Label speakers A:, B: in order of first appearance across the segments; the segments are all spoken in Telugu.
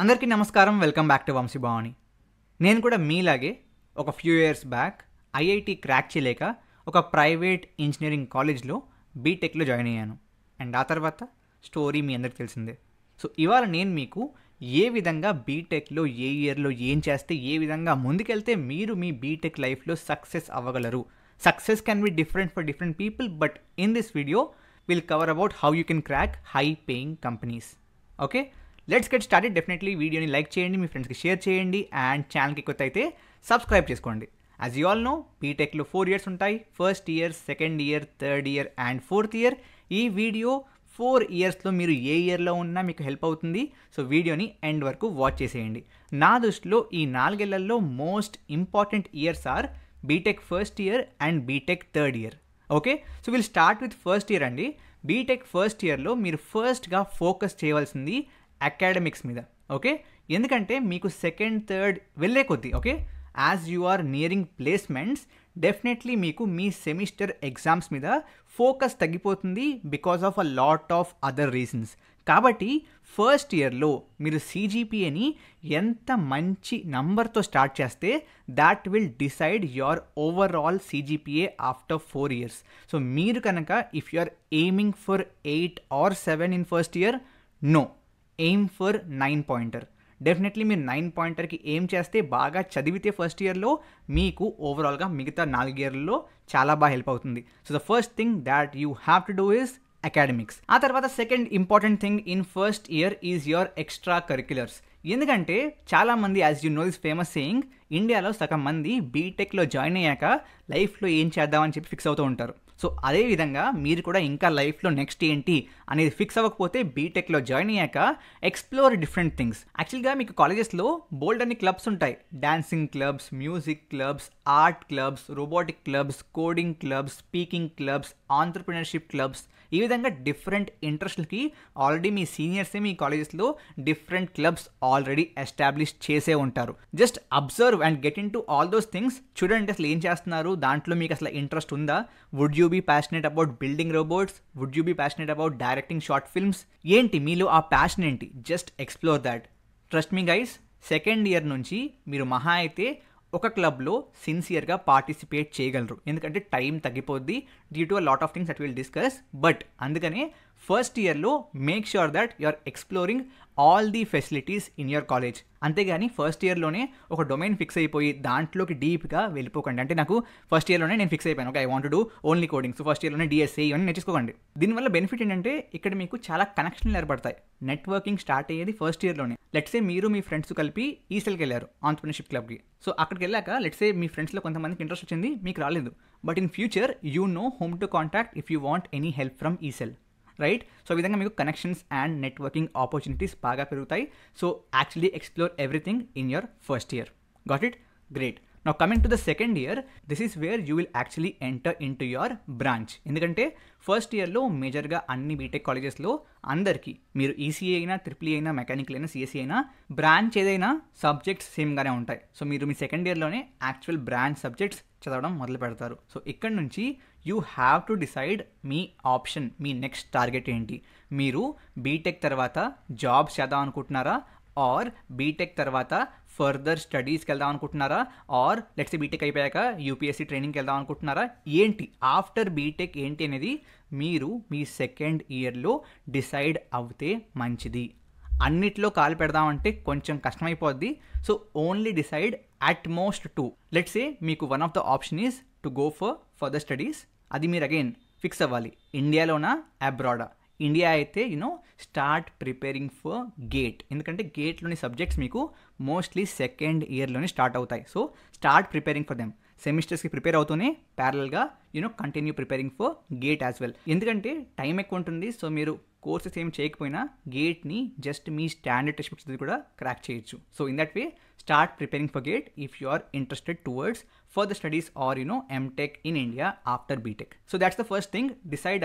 A: అందరికీ నమస్కారం వెల్కమ్ బ్యాక్ టు వంశీభావని నేను కూడా మీలాగే ఒక few years back IIT crack చేయలేక ఒక ప్రైవేట్ ఇంజనీరింగ్ కాలేజ్లో బీటెక్లో జాయిన్ అయ్యాను అండ్ ఆ తర్వాత స్టోరీ మీ అందరికి తెలిసిందే సో ఇవాళ నేను మీకు ఏ విధంగా బీటెక్లో ఏ ఇయర్లో ఏం చేస్తే ఏ విధంగా ముందుకెళ్తే మీరు మీ బీటెక్ లైఫ్లో సక్సెస్ అవ్వగలరు success can be different for different people but in this video will cover about how you can crack high paying companies okay let's get started definitely వీడియోని లైక్ చేయండి మీ ఫ్రెండ్స్కి షేర్ చేయండి అండ్ ఛానల్కి కొత్త అయితే సబ్స్క్రైబ్ చేసుకోండి యాజ్ యూ ఆల్ నో బీటెక్లో ఫోర్ ఇయర్స్ ఉంటాయి first year second year third year and fourth year ఈ వీడియో ఫోర్ ఇయర్స్లో మీరు ఏ ఇయర్లో ఉన్నా మీకు హెల్ప్ అవుతుంది సో వీడియోని ఎండ్ వరకు వాచ్ చేసేయండి నా దృష్టిలో ఈ నాలుగేళ్లలో most important years are B Tech first year and B Tech third year okay so will start with first year అండి బీటెక్ ఫస్ట్ ఇయర్లో మీరు ఫస్ట్గా ఫోకస్ చేయవలసింది అకాడమిక్స్ మీద ఓకే ఎందుకంటే మీకు సెకండ్ థర్డ్ వెళ్ళే కొద్దీ okay as you are nearing placements definitely మీకు మీ సెమిస్టర్ ఎగ్జామ్స్ మీద ఫోకస్ తగ్గిపోతుంది because of a lot of other reasons కాబట్టి ఫస్ట్ ఇయర్లో మీరు సిజిపిఏని ఎంత మంచి నంబర్తో స్టార్ట్ చేస్తే that will decide your overall CGPA after four years so మీరు కనుక if you are aiming for eight or seven in first year no aim for nine pointer definitely మీరు నైన్ పాయింటర్కి ఏం చేస్తే బాగా చదివితే ఫస్ట్ ఇయర్లో మీకు ఓవరాల్గా మిగతా నాలుగు ఇయర్లలో చాలా బాగా హెల్ప్ అవుతుంది so the first thing that you have to do is academics ఆ తర్వాత second important thing in first year is your extra curriculars ఎందుకంటే చాలామంది as you know is famous saying ఇండియాలో సగం మంది బీటెక్లో జాయిన్ అయ్యాక లైఫ్లో ఏం చేద్దామని చెప్పి ఫిక్స్ అవుతూ ఉంటారు సో అదేవిధంగా మీరు కూడా ఇంకా లైఫ్లో నెక్స్ట్ ఏంటి అనేది ఫిక్స్ అవ్వకపోతే బీటెక్లో జాయిన్ అయ్యాక ఎక్స్ప్లోర్ డిఫరెంట్ థింగ్స్ యాక్చువల్గా మీకు కాలేజెస్లో బోల్డ్ అన్ని క్లబ్స్ ఉంటాయి dancing clubs music clubs art clubs robotic clubs coding clubs speaking clubs entrepreneurship clubs ఈ విధంగా డిఫరెంట్ ఇంట్రెస్ట్కి ఆల్రెడీ మీ సీనియర్సే మీ కాలేజెస్లో డిఫరెంట్ క్లబ్స్ ఆల్రెడీ ఎస్టాబ్లిష్ చేసే ఉంటారు just observe and get into all those things చూడండి అసలు ఏం చేస్తున్నారు దాంట్లో మీకు అసలు ఇంట్రెస్ట్ ఉందా would you be passionate about building robots would you be passionate about directing short films ఏంటి మీలో ఆ ప్యాషన్ ఏంటి just explore that trust me guys second year నుంచి మీరు మహా అయితే ఒక క్లబ్లో సిన్సియర్గా పార్టిసిపేట్ చేయగలరు ఎందుకంటే టైం తగ్గిపోద్ది due to a lot of things at will discuss but అందుకనే ఫస్ట్ ఇయర్లో make sure that you are exploring all the facilities in your college అంతేగాని ఫస్ట్ ఇయర్లోనే ఒక డొమైన్ ఫిక్స్ అయిపోయి దాంట్లోకి డీప్గా వెళ్ళిపోకండి అంటే నాకు ఫస్ట్ ఇయర్లోనే నేను ఫిక్స్ అయిపోయాను okay I want do only coding so first ఇయర్లోనే డిఎస్ఏ అని నేర్చుకోకండి దీనివల్ల బెనిఫిట్ ఏంటంటే ఇక్కడ మీకు చాలా కనెక్షన్లు ఏర్పడతాయి నెట్వర్కింగ్ స్టార్ట్ అయ్యేది ఫస్ట్ ఇయర్లోనే లెట్సే మీరు మీ ఫ్రెండ్స్ కలిపి ఈసెల్కి వెళ్ళారు ఆంటర్ప్రినర్షిప్ క్లబ్కి సో అక్కడికి వెళ్ళాక లెట్సే మీ ఫ్రెండ్స్లో కొంతమందికి ఇంట్రెస్ట్ వచ్చింది మీకు రాలేదు but in future you know whom to contact if you want any help from E cell right so విధంగా మీకు కనెక్షన్స్ అండ్ నెట్వర్కింగ్ ఆపర్చునిటీస్ బాగా పెరుగుతాయి so actually explore everything in your first year got it great now coming to the second year this is where you will actually enter into your branch ఎందుకంటే ఫస్ట్ ఇయర్లో మేజర్గా అన్ని బీటెక్ కాలేజెస్లో అందరికీ మీరు ఈసీఏ e అయినా ట్రిపుల్ e అయినా మెకానికల్ అయినా సిఎస్ఈ e అయినా బ్రాంచ్ ఏదైనా సబ్జెక్ట్స్ సేమ్గానే ఉంటాయి సో మీరు మీ సెకండ్ ఇయర్లోనే యాక్చువల్ బ్రాంచ్ సబ్జెక్ట్స్ చదవడం మొదలు పెడతారు సో ఇక్కడ నుంచి యూ హ్యావ్ టు డిసైడ్ మీ ఆప్షన్ మీ నెక్స్ట్ టార్గెట్ ఏంటి మీరు బీటెక్ తర్వాత జాబ్ చేద్దాం అనుకుంటున్నారా ఆర్ బీటెక్ తర్వాత ఫర్దర్ స్టడీస్కి వెళ్దాం అనుకుంటున్నారా ఆర్ లెట్స్ బీటెక్ అయిపోయాక యూపీఎస్సీ ట్రైనింగ్కి వెళ్దాం అనుకుంటున్నారా ఏంటి ఆఫ్టర్ బీటెక్ ఏంటి అనేది మీరు మీ సెకండ్ ఇయర్లో డిసైడ్ అవుతే మంచిది అన్నిట్లో కాలు పెడదామంటే కొంచెం కష్టమైపోద్ది so only decide at most two let's say మీకు one of the option is to go for further studies అది మీరు అగైన్ ఫిక్స్ అవ్వాలి ఇండియాలోనా అబ్రాడా ఇండియా అయితే you know start preparing for GATE ఎందుకంటే గేట్లోని సబ్జెక్ట్స్ మీకు మోస్ట్లీ సెకండ్ ఇయర్లోనే స్టార్ట్ అవుతాయి so start preparing for them సెమిస్టర్స్కి ప్రిపేర్ అవుతూనే ప్యారల్గా you know continue preparing for GATE as well ఎందుకంటే టైం ఎక్కువ ఉంటుంది సో మీరు కోర్సెస్ ఏం చేయకపోయినా గేట్ని జస్ట్ మీ స్టాండర్డ్ టెక్స్ట్ బుక్స్ కూడా క్రాక్ చేయొచ్చు so in that way start preparing for GATE if you are interested towards for the studies or you know MTech in India after BTech. So that's the first thing. Decide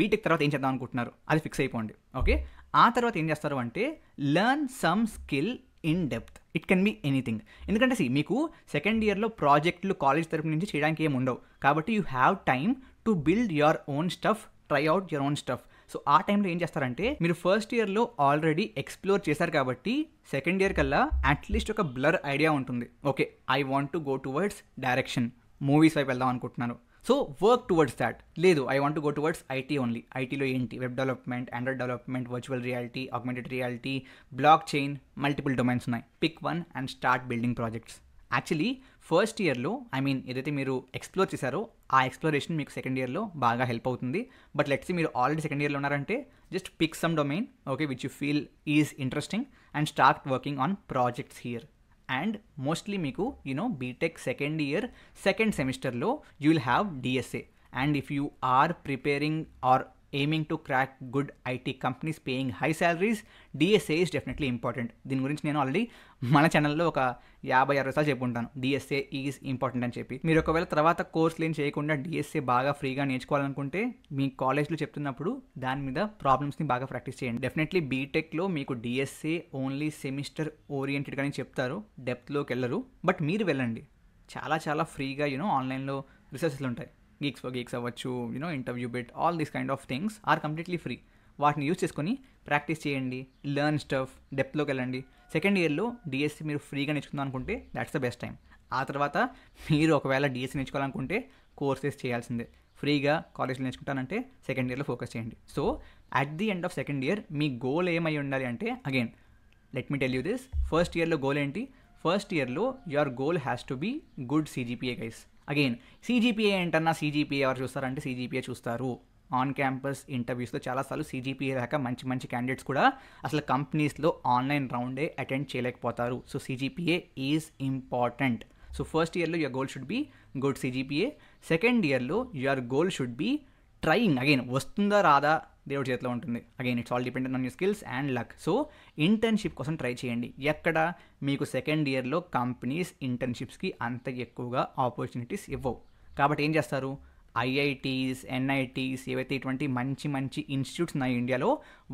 A: BTech తర్వాత ఏం చేద్దాం అనుకుంటున్నారు అది ఫిక్స్ అయిపోండి ఓకే ఆ తర్వాత ఏం చేస్తారు అంటే learn some skill in depth it can be anything ఎందుకంటే సి మీకు సెకండ్ ఇయర్లో ప్రాజెక్టులు కాలేజ్ తరపు నుంచి చేయడానికి ఏమి ఉండవు కాబట్టి you have time to build your own stuff try out your own stuff so ఆ టైంలో ఏం చేస్తారంటే మీరు ఫస్ట్ ఇయర్లో ఆల్రెడీ ఎక్స్ప్లోర్ చేశారు కాబట్టి సెకండ్ ఇయర్ కల్లా అట్లీస్ట్ ఒక బ్లర్ ఐడియా ఉంటుంది okay I want to go towards direction movies వైపు వెళ్దాం అనుకుంటున్నాను సో వర్క్ టువర్డ్స్ దాట్ లేదు I want go towards IT only ఐటీలో ఏంటి web development android development virtual reality augmented reality blockchain multiple domains ఉన్నాయి pick one and start building projects actually first ఇయర్లో ఐ మీన్ ఏదైతే మీరు ఎక్స్ప్లోర్ చేశారో ఆ ఎక్స్ప్లోరేషన్ మీకు సెకండ్ ఇయర్లో బాగా హెల్ప్ అవుతుంది బట్ లెట్స్ మీరు ఆల్రెడీ సెకండ్ ఇయర్లో ఉన్నారంటే just pick some domain okay which you feel is interesting and start working on projects here and mostly మీకు you know BTech second year second సెమిస్టర్లో you will have DSA and if you are preparing or aiming to crack good IT companies paying high salaries DSA is definitely important దీని గురించి నేను ఆల్రెడీ మన ఛానల్లో ఒక యాభై అరవై సార్లు చెప్పుకుంటాను డిఎస్ఏ ఈజ్ ఇంపార్టెంట్ అని చెప్పి మీరు ఒకవేళ తర్వాత కోర్సులు ఏం చేయకుండా డిఎస్ఏ బాగా ఫ్రీగా నేర్చుకోవాలనుకుంటే మీ కాలేజ్లో చెప్తున్నప్పుడు దాని మీద ప్రాబ్లమ్స్ని బాగా ప్రాక్టీస్ చేయండి డెఫినెట్లీ బీటెక్లో మీకు డిఎస్ఏ ఓన్లీ సెమిస్టర్ ఓరియంటెడ్గానే చెప్తారు డెప్త్లోకి వెళ్ళరు బట్ మీరు వెళ్ళండి చాలా చాలా ఫ్రీగా యూనో ఆన్లైన్లో రిసోర్సెస్ ఉంటాయి గీక్స్ ఫర్ గీక్స్ అవ్వచ్చు you know InterviewBit all these kind of things are completely free వాటిని యూజ్ చేసుకొని ప్రాక్టీస్ చేయండి లెర్న్ స్టఫ్ డెప్త్లోకి వెళ్ళండి సెకండ్ ఇయర్లో డిఎస్సి మీరు ఫ్రీగా నేర్చుకుందాం అనుకుంటే దాట్స్ ద బెస్ట్ టైం ఆ తర్వాత మీరు ఒకవేళ డిఎస్సి e నేర్చుకోవాలనుకుంటే కోర్సెస్ చేయాల్సిందే ఫ్రీగా కాలేజ్లో నేర్చుకుంటానంటే సెకండ్ ఇయర్లో ఫోకస్ చేయండి so at the end of second year మీ గోల్ ఏమై ఉండాలి అంటే again let me tell you this first ఇయర్లో గోల్ ఏంటి ఫస్ట్ ఇయర్లో your goal has to be good CGPA guys again CGPA ఏంటన్నా సీజీపీఏ ఎవరు చూస్తారంటే సీజీపీఏ చూస్తారు ఆన్ క్యాంపస్ ఇంటర్వ్యూస్లో చాలాసార్లు సీజీపీఏ దాకా మంచి మంచి క్యాండిడేట్స్ కూడా అసలు కంపెనీస్లో ఆన్లైన్ రౌండే అటెండ్ చేయలేకపోతారు so CGPA is important so first ఇయర్లో your goal should be good CGPA second ఇయర్లో your goal should be trying again వస్తుందా రాదా దేవుడి చేతిలో ఉంటుంది again it's all dependent on your skills and luck so internship కోసం ట్రై చేయండి ఎక్కడ మీకు సెకండ్ ఇయర్లో కంపెనీస్ ఇంటర్న్షిప్స్కి అంత ఎక్కువగా ఆపర్చునిటీస్ ఇవ్వవు కాబట్టి ఏం చేస్తారు ఐఐటీస్ ఎన్ఐటీస్ ఏవైతే ఇటువంటి మంచి మంచి ఇన్స్టిట్యూట్స్ ఉన్నాయి ఇండియాలో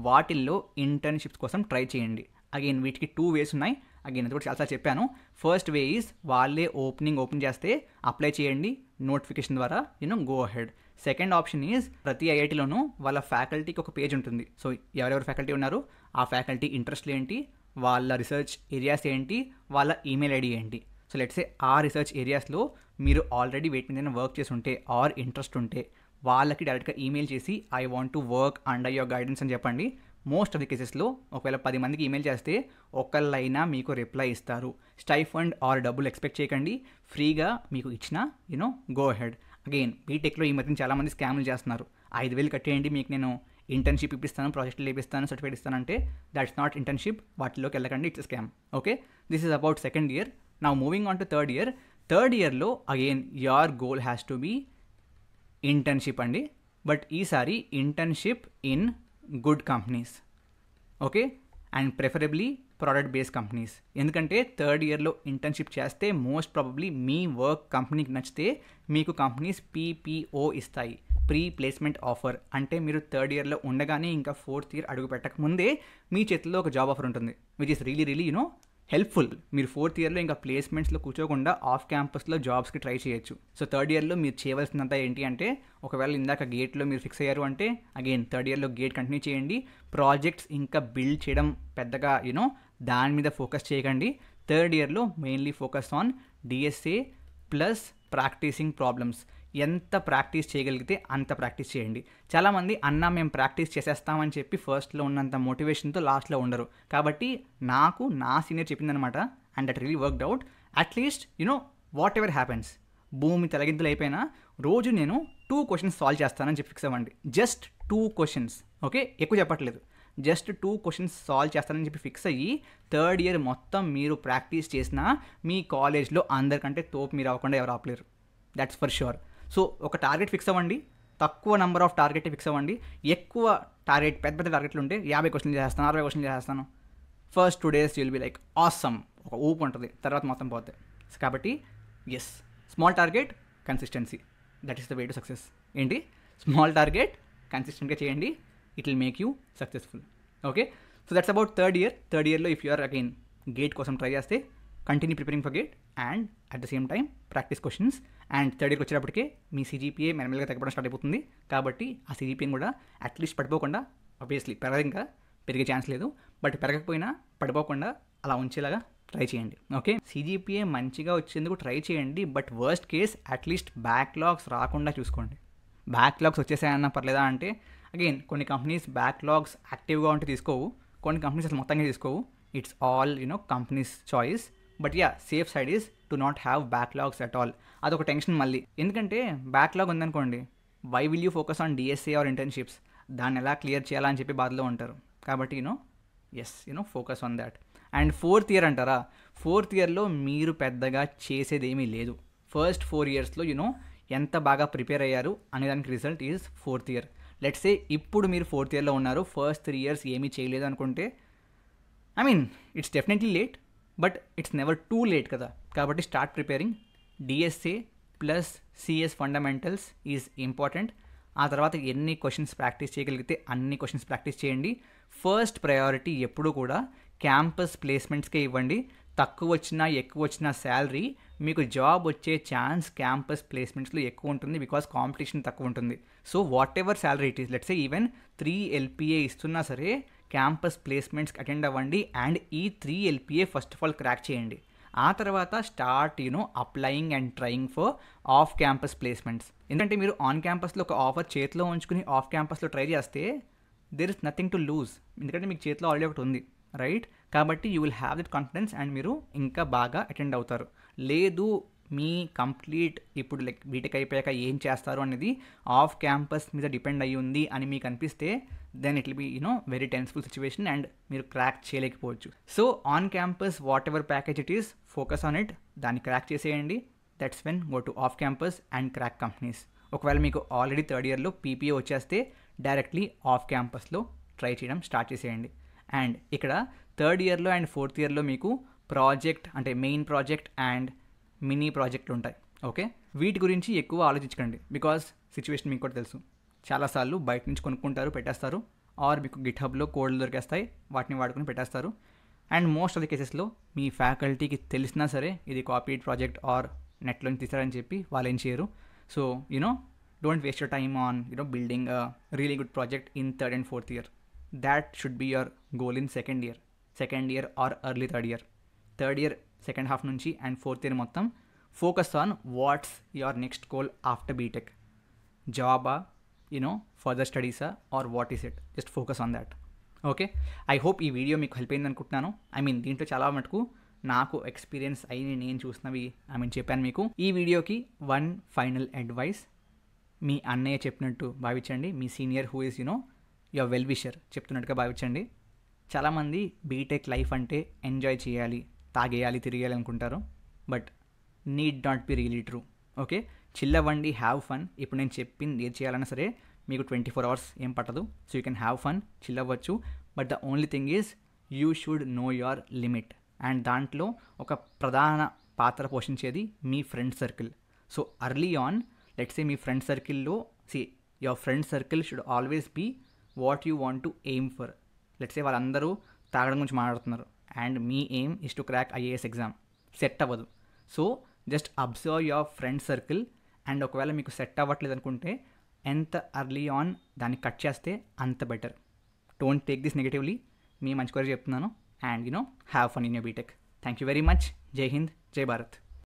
A: వాటిల్లో ఇంటర్న్షిప్స్ కోసం ట్రై చేయండి అగైన్ వీటికి టూ వేస్ ఉన్నాయి అగైన్ అది కూడా చాలా చెప్పాను ఫస్ట్ వే ఈజ్ వాళ్ళే ఓపెనింగ్ ఓపెన్ చేస్తే అప్లై చేయండి నోటిఫికేషన్ ద్వారా నేను go ahead second option is ప్రతి ఐఐటీలోనూ వాళ్ళ ఫ్యాకల్టీకి ఒక పేజ్ ఉంటుంది సో ఎవరెవరు ఫ్యాకల్టీ ఉన్నారు ఆ ఫ్యాకల్టీ ఇంట్రెస్ట్లు ఏంటి వాళ్ళ రీసెర్చ్ ఏరియాస్ ఏంటి వాళ్ళ ఈమెయిల్ ఐడి ఏంటి సో లెట్సే ఆ రీసెర్చ్ ఏరియాస్లో మీరు ఆల్రెడీ వెయిట్ మీద వర్క్ చేసి ఉంటే ఆర్ ఇంట్రెస్ట్ ఉంటే వాళ్ళకి డైరెక్ట్గా ఈమెయిల్ చేసి I want to work under your guidance అని చెప్పండి మోస్ట్ ఆఫ్ ది కేసెస్లో ఒకవేళ పది మందికి ఈమెయిల్ చేస్తే ఒకళ్ళైనా మీకు రిప్లై ఇస్తారు స్టైఫండ్ ఆర్ డబ్బులు ఎక్స్పెక్ట్ చేయకండి ఫ్రీగా మీకు ఇచ్చిన యూనో గో హెడ్ అగైన్ బీటెక్లో ఈ మధ్యన చాలామంది స్కామ్లు చేస్తున్నారు ఐదు వేలు కట్టేయండి మీకు నేను ఇంటర్న్షిప్ ఇప్పిస్తాను ప్రాజెక్టులు లేపిస్తాను సర్టిఫికేట్ ఇస్తాను అంటే దాట్స్ నాట్ ఇంటర్న్షిప్ వాటిలోకి వెళ్ళకండి it's scam okay this is about second year now moving on to third year third ఇయర్లో again your goal has to be internship అండి బట్ ఈసారి internship in good companies okay and preferably product based companies ఎందుకంటే థర్డ్ ఇయర్లో ఇంటర్న్షిప్ చేస్తే మోస్ట్ ప్రాబబ్లీ మీ వర్క్ కంపెనీకి నచ్చితే మీకు కంపెనీస్ పీపీఓ ఇస్తాయి ప్రీ ప్లేస్మెంట్ ఆఫర్ అంటే మీరు థర్డ్ ఇయర్లో ఉండగానే ఇంకా ఫోర్త్ ఇయర్ అడుగు పెట్టకముందే మీ చేతిలో ఒక జాబ్ ఆఫర్ ఉంటుంది which is really really you know helpful మీరు ఫోర్త్ ఇయర్లో ఇంకా ప్లేస్మెంట్స్లో కూర్చోకుండా ఆఫ్ క్యాంపస్లో జాబ్స్కి ట్రై చేయొచ్చు సో థర్డ్ ఇయర్లో మీరు చేయవలసినంత ఏంటి అంటే ఒకవేళ ఇందాక గేట్లో మీరు ఫిక్స్ అయ్యారు అంటే అగైన్ థర్డ్ ఇయర్లో గేట్ కంటిన్యూ చేయండి ప్రాజెక్ట్స్ ఇంకా బిల్డ్ చేయడం పెద్దగా యూనో దాని మీద ఫోకస్ చేయకండి థర్డ్ ఇయర్లో mainly focus on DSA plus practicing problems ఎంత ప్రాక్టీస్ చేయగలిగితే అంత ప్రాక్టీస్ చేయండి చాలామంది అన్న మేము ప్రాక్టీస్ చేసేస్తామని చెప్పి ఫస్ట్లో ఉన్నంత మోటివేషన్తో లాస్ట్లో ఉండరు కాబట్టి నాకు నా సీనియర్ చెప్పిందనమాట and it really worked out at least you know whatever happens భూమి తలగింతులు అయిపోయినా రోజు నేను టూ క్వశ్చన్స్ సాల్వ్ చేస్తానని చెప్పి ఫిక్స్ అవ్వండి జస్ట్ టూ క్వశ్చన్స్ ఓకే ఎక్కువ చెప్పట్లేదు జస్ట్ టూ క్వశ్చన్స్ సాల్వ్ చేస్తానని చెప్పి ఫిక్స్ అయ్యి థర్డ్ ఇయర్ మొత్తం మీరు ప్రాక్టీస్ చేసినా మీ కాలేజ్లో అందరికంటే తోపు మీరు అవ్వకుండా ఎవరు ఆపలేరు దట్స్ ఫర్ షూర్ సో ఒక టార్గెట్ ఫిక్స్ అవ్వండి తక్కువ నెంబర్ ఆఫ్ టార్గెట్ ఫిక్స్ అవ్వండి ఎక్కువ టార్గెట్ పెద్ద పెద్ద టార్గెట్లు ఉంటే యాభై క్వశ్చన్ చేస్తాను అరవై క్వశ్చన్ చేస్తాను first two days will be like awesome ఒక ఊపు ఉంటుంది తర్వాత మొత్తం పోతే కాబట్టి ఎస్ small target consistency that is the way to success ఏంటి స్మాల్ టార్గెట్ కన్సిస్టెంట్గా చేయండి it will make you successful okay so that's about third year third ఇయర్లో if you are again GATE కోసం ట్రై చేస్తే continue preparing for GATE and at the same time practice questions and third ఇయర్కి వచ్చేటప్పటికే మీ సిజిపిఏ మెనమల్గా తగ్గడం స్టార్ట్ అయిపోతుంది కాబట్టి ఆ సీజీపీని కూడా అట్లీస్ట్ పడిపోకుండా ఆబ్వియస్లీ ఇంకా పెరిగే ఛాన్స్ లేదు బట్ పెరగకపోయినా పడిపోకుండా అలా ఉంచేలాగా ట్రై చేయండి ఓకే సీజీపీఏ మంచిగా వచ్చేందుకు ట్రై చేయండి but worst case at least backlogs రాకుండా చూసుకోండి బ్యాక్లాగ్స్ వచ్చేసాయన్నా పర్లేదా అంటే అగైన్ కొన్ని కంపెనీస్ బ్యాక్లాగ్స్ యాక్టివ్గా ఉంటే తీసుకోవు కొన్ని కంపెనీస్ అసలు మొత్తంగా తీసుకోవు it's all you know companies choice but yeah safe side is to not have backlogs at all అదొక టెన్షన్ మళ్ళీ ఎందుకంటే బ్యాక్లాగ్ ఉందనుకోండి why will you focus on DSA or internships దాన్ని ఎలా క్లియర్ చేయాలని చెప్పి బాధలో ఉంటారు కాబట్టి యూనో ఎస్ you know focus on that and fourth year అంటారా ఫోర్త్ ఇయర్లో మీరు పెద్దగా చేసేదేమీ లేదు ఫస్ట్ ఫోర్ ఇయర్స్లో యూనో ఎంత బాగా ప్రిపేర్ అయ్యారు అనే దానికి result is fourth year let's say ఇప్పుడు మీరు ఫోర్త్ ఇయర్లో ఉన్నారు ఫస్ట్ త్రీ ఇయర్స్ ఏమీ చేయలేదు అనుకుంటే I mean it's definitely late but it's never too late కదా కాబట్టి start preparing DSA plus CS fundamentals is important ఆ తర్వాత ఎన్ని క్వశ్చన్స్ ప్రాక్టీస్ చేయగలిగితే అన్ని క్వశ్చన్స్ ప్రాక్టీస్ చేయండి ఫస్ట్ ప్రయారిటీ ఎప్పుడూ కూడా క్యాంపస్ ప్లేస్మెంట్స్కే ఇవ్వండి తక్కువ వచ్చినా ఎక్కువ వచ్చినా శాలరీ మీకు జాబ్ వచ్చే ఛాన్స్ క్యాంపస్ ప్లేస్మెంట్స్లో ఎక్కువ ఉంటుంది బికాస్ కాంపిటీషన్ తక్కువ ఉంటుంది so whatever salary it is let's say even three LPA ఇస్తున్నా సరే క్యాంపస్ ప్లేస్మెంట్స్కి అటెండ్ అవ్వండి అండ్ ఈ three LPA first of all crack చేయండి ఆ తర్వాత start you know applying and trying for off campus placements ఎందుకంటే మీరు ఆన్ క్యాంపస్లో ఒక ఆఫర్ చేతిలో ఉంచుకుని ఆఫ్ క్యాంపస్లో ట్రై చేస్తే there is nothing to lose ఎందుకంటే మీకు చేతిలో ఆల్రెడీ ఒకటి ఉంది రైట్ కాబట్టి you will have that confidence and మీరు ఇంకా బాగా అటెండ్ అవుతారు లేదు మీ కంప్లీట్ ఇప్పుడు లైక్ బీటెక్ అయిపోయాక ఏం చేస్తారు అనేది ఆఫ్ క్యాంపస్ మీద డిపెండ్ అయ్యి ఉంది అని మీకు అనిపిస్తే then it be you know very tenseful situation and మీరు క్రాక్ చేయలేకపోవచ్చు so on campus whatever package it is focus on it దాన్ని క్రాక్ చేసేయండి that's when go to off campus and crack companies ఒకవేళ మీకు ఆల్రెడీ థర్డ్ ఇయర్లో పీపీఏ వచ్చేస్తే డైరెక్ట్లీ ఆఫ్ క్యాంపస్లో ట్రై చేయడం స్టార్ట్ చేసేయండి అండ్ ఇక్కడ థర్డ్ ఇయర్లో అండ్ ఫోర్త్ ఇయర్లో మీకు ప్రాజెక్ట్ అంటే మెయిన్ ప్రాజెక్ట్ అండ్ మినీ ప్రాజెక్టులు ఉంటాయి ఓకే వీటి గురించి ఎక్కువ ఆలోచించకండి బికాజ్ సిచ్యువేషన్ మీకు కూడా తెలుసు చాలాసార్లు బయట నుంచి కొనుక్కుంటారు పెట్టేస్తారు ఆర్ మీకు గిట్ హబ్లో కోడ్లు దొరికేస్తాయి వాటిని వాడుకుని పెట్టేస్తారు అండ్ మోస్ట్ ఆఫ్ ది కేసెస్లో మీ ఫ్యాకల్టీకి తెలిసినా సరే ఇది కాపీడ్ ప్రాజెక్ట్ ఆర్ నెట్లోని తీసారని చెప్పి వాళ్ళు ఏం చేయరు so you know don't waste your time on you know building really good project in third and fourth year that should be your goal in second year second year or early third year third year second half నుంచి అండ్ ఫోర్త్ ఇయర్ మొత్తం focus on what's your next goal after BTech జాబా యూనో ఫర్దర్ స్టడీసా or what is it just focus on that okay I hope ఈ వీడియో మీకు హెల్ప్ అయింది అనుకుంటున్నాను ఐ మీన్ దీంట్లో చాలా మటుకు నాకు ఎక్స్పీరియన్స్ అయ్యి నేను చూసినవి ఐ మీన్ చెప్పాను మీకు ఈ వీడియోకి వన్ ఫైనల్ అడ్వైస్ మీ అన్నయ్య చెప్పినట్టు భావించండి మీ senior who is you know your well wisher చెప్తున్నట్టుగా భావించండి చాలామంది బీటెక్ లైఫ్ అంటే ఎంజాయ్ చేయాలి తాగేయాలి తిరిగేయాలి అనుకుంటారు but need not be really true okay చిల్లవండి హ్యావ్ ఫన్ ఇప్పుడు నేను చెప్పింది ఏది చేయాలన్నా సరే మీకు ట్వంటీ ఫోర్ అవర్స్ ఏం పట్టదు so you can have fun చిల్లవ్వచ్చు but the only thing is you should know your limit and దాంట్లో ఒక ప్రధాన పాత్ర పోషించేది మీ friend circle so early on let's say మీ ఫ్రెండ్ సర్కిల్లో see your friend circle should always be what you want to aim for let's say వాళ్ళందరూ తాగడం గురించి మాట్లాడుతున్నారు అండ్ మీ aim is to crack IAS exam set అవ్వదు so just observe your friend circle and ఒకవేళ మీకు సెట్ అవ్వట్లేదు అనుకుంటే ఎంత అర్లీ ఆన్ దాన్ని కట్ చేస్తే అంత better don't take this negatively మీ మంచి కొరకు చెప్తున్నాను and no have fun in you BTech thank you very much జై హింద్ జై భారత్